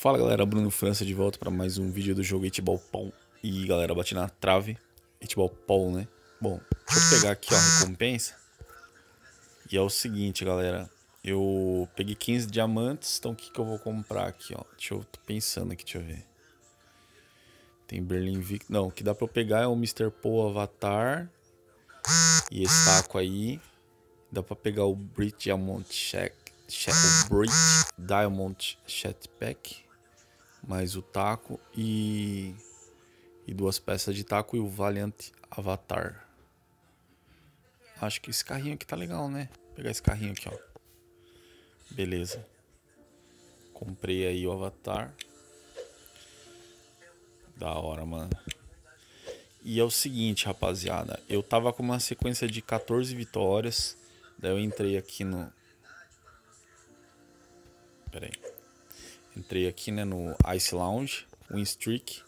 Fala galera, Bruno França de volta para mais um vídeo do jogo Itball Pão. E galera, bati na trave. Itball Pão, né? Bom, deixa eu pegar aqui ó, a recompensa. E é o seguinte, galera. Eu peguei 15 diamantes, então o que, que eu vou comprar aqui, ó? Deixa eu tô pensando aqui, deixa eu ver. Tem Berlin Vic. Não, o que dá pra eu pegar é o Mr. Poe Avatar. E esse taco aí. Dá pra pegar o Brit Diamond Check. Check o Diamond Chat Pack mais o taco e, e duas peças de taco e o Valiant Avatar. Acho que esse carrinho aqui tá legal, né? Vou pegar esse carrinho aqui, ó. Beleza. Comprei aí o Avatar. Da hora, mano. E é o seguinte, rapaziada. Eu tava com uma sequência de 14 vitórias. Daí eu entrei aqui no. Pera aí. Entrei aqui né, no Ice Lounge, um streak,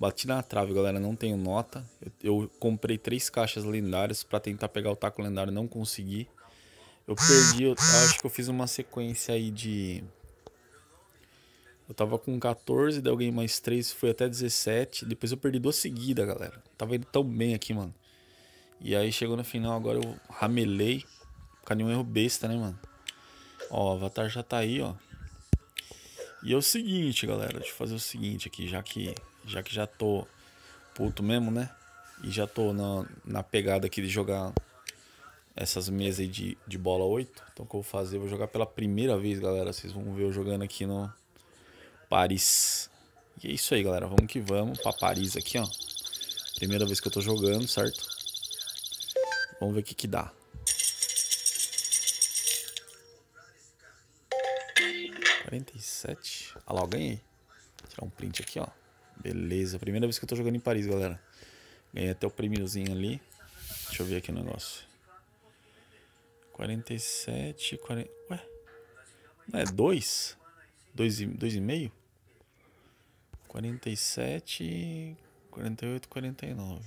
Bati na trave, galera, não tenho nota. Eu, eu comprei três caixas lendárias para tentar pegar o taco lendário, não consegui. Eu perdi, eu, acho que eu fiz uma sequência aí de... Eu tava com 14, daí eu ganhei mais 3, fui até 17. Depois eu perdi duas seguidas, galera. Tava indo tão bem aqui, mano. E aí chegou no final, agora eu ramelei. Ficar nenhum erro besta, né, mano? Ó, o avatar já tá aí, ó. E é o seguinte, galera, deixa eu fazer o seguinte aqui, já que já que já tô puto mesmo, né? E já tô na, na pegada aqui de jogar essas mesas aí de, de bola 8. Então o que eu vou fazer? Eu vou jogar pela primeira vez, galera. Vocês vão ver eu jogando aqui no Paris. E é isso aí, galera. Vamos que vamos pra Paris aqui, ó. Primeira vez que eu tô jogando, certo? Vamos ver o que que dá. 47. Olha lá, eu ganhei. Vou tirar um print aqui, ó. Beleza, primeira vez que eu tô jogando em Paris, galera. Ganhei até o prêmiozinho ali. Deixa eu ver aqui o negócio. 47, 40... Ué? Não é 2? 2,5? 47, 48, 49.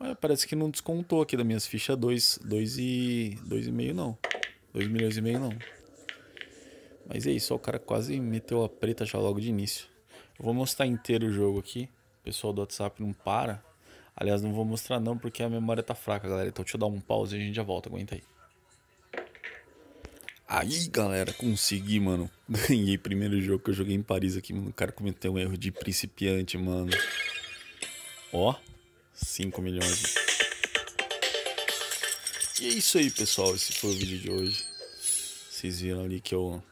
Ué, parece que não descontou aqui das minhas fichas 2, 2,5 não. 2 milhões e meio não. Mas é isso, o cara quase meteu a preta já logo de início. Eu vou mostrar inteiro o jogo aqui. O pessoal do WhatsApp não para. Aliás, não vou mostrar não, porque a memória tá fraca, galera. Então deixa eu dar um pause e a gente já volta, aguenta aí. Aí, galera, consegui, mano. Ganhei primeiro jogo que eu joguei em Paris aqui, mano. O cara cometeu um erro de principiante, mano. Ó, 5 milhões. E é isso aí, pessoal. Esse foi o vídeo de hoje. Vocês viram ali que eu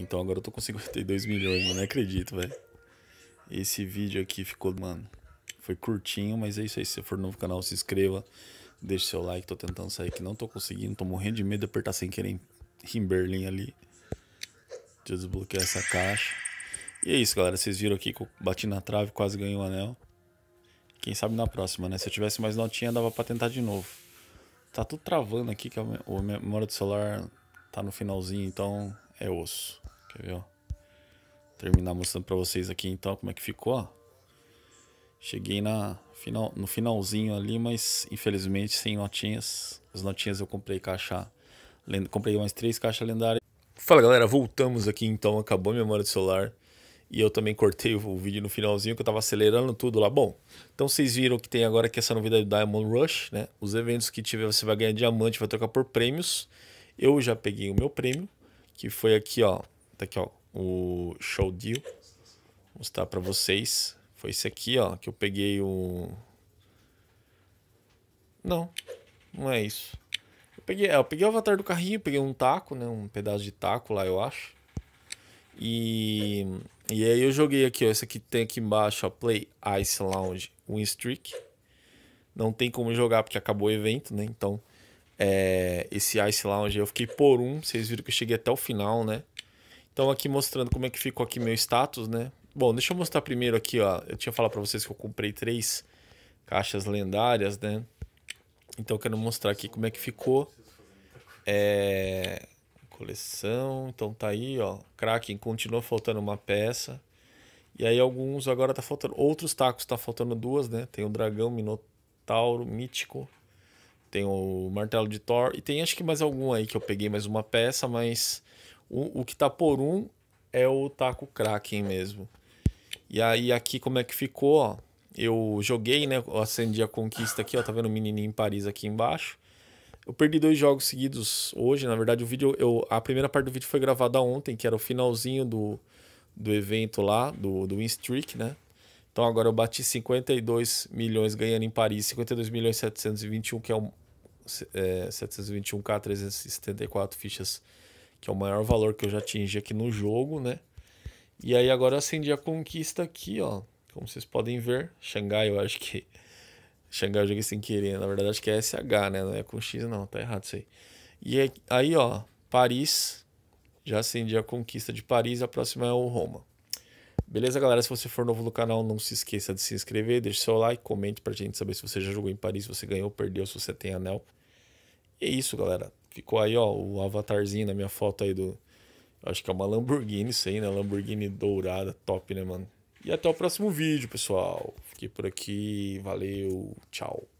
então agora eu tô com 52 milhões, mano. Não acredito, velho. Esse vídeo aqui ficou, mano. Foi curtinho, mas é isso aí. Se você for novo no canal, se inscreva. Deixe seu like. Tô tentando sair que não tô conseguindo. Tô morrendo de medo de apertar sem querer em, em Berlim ali. Deixa eu desbloquear essa caixa. E é isso, galera. Vocês viram aqui que eu bati na trave, quase ganhei o um anel. Quem sabe na próxima, né? Se eu tivesse mais notinha, dava pra tentar de novo. Tá tudo travando aqui, que a memória do celular tá no finalzinho, então é osso. Quer ver, ó? Terminar mostrando pra vocês aqui então como é que ficou, ó. Cheguei na final, no finalzinho ali, mas infelizmente sem notinhas. As notinhas eu comprei caixa. Comprei umas três caixas lendárias. Fala galera, voltamos aqui então. Acabou a memória do celular. E eu também cortei o vídeo no finalzinho que eu tava acelerando tudo lá. Bom, então vocês viram que tem agora que essa novidade do Diamond Rush, né? Os eventos que tiver você vai ganhar diamante, vai trocar por prêmios. Eu já peguei o meu prêmio, que foi aqui, ó. Tá aqui, ó. O show deal. Vou mostrar pra vocês. Foi esse aqui, ó. Que eu peguei o... Não. Não é isso. Eu peguei, é, eu peguei o avatar do carrinho. Peguei um taco, né? Um pedaço de taco lá, eu acho. E... E aí eu joguei aqui, ó. Esse aqui tem aqui embaixo, ó. Play Ice Lounge Winstreak. Não tem como jogar porque acabou o evento, né? Então... É, esse Ice Lounge. Eu fiquei por um, vocês viram que eu cheguei até o final, né? Então aqui mostrando como é que ficou aqui meu status, né? Bom, deixa eu mostrar primeiro aqui, ó. Eu tinha falado para vocês que eu comprei três caixas lendárias, né? Então eu quero mostrar aqui como é que ficou. É... Coleção, então tá aí, ó. Kraken continuou faltando uma peça. E aí alguns agora tá faltando outros tacos, tá faltando duas, né? Tem o dragão, minotauro, mítico. Tem o martelo de Thor e tem acho que mais algum aí que eu peguei mais uma peça, mas o, o que tá por um é o taco Kraken mesmo. E aí aqui como é que ficou, ó. Eu joguei, né? Eu acendi a conquista aqui, ó. Tá vendo o menininho em Paris aqui embaixo. Eu perdi dois jogos seguidos hoje. Na verdade, o vídeo. Eu, a primeira parte do vídeo foi gravada ontem, que era o finalzinho do, do evento lá, do, do Win Streak, né? Então agora eu bati 52 milhões ganhando em Paris, 52 milhões 721, que é um. É, 721k, 374 fichas que é o maior valor que eu já atingi aqui no jogo, né? E aí agora eu acendi a conquista aqui, ó. Como vocês podem ver, Xangai eu acho que... Xangai eu joguei sem querer, na verdade acho que é SH, né? Não é com X não, tá errado isso aí. E aí, ó, Paris, já acendi a conquista de Paris, a próxima é o Roma. Beleza, galera? Se você for novo no canal, não se esqueça de se inscrever, deixe seu like, comente pra gente saber se você já jogou em Paris, se você ganhou, perdeu, se você tem anel. E é isso, galera. Ficou aí, ó, o avatarzinho da minha foto aí do. Acho que é uma Lamborghini isso aí, né? Lamborghini dourada, top, né, mano? E até o próximo vídeo, pessoal. Fiquei por aqui. Valeu. Tchau.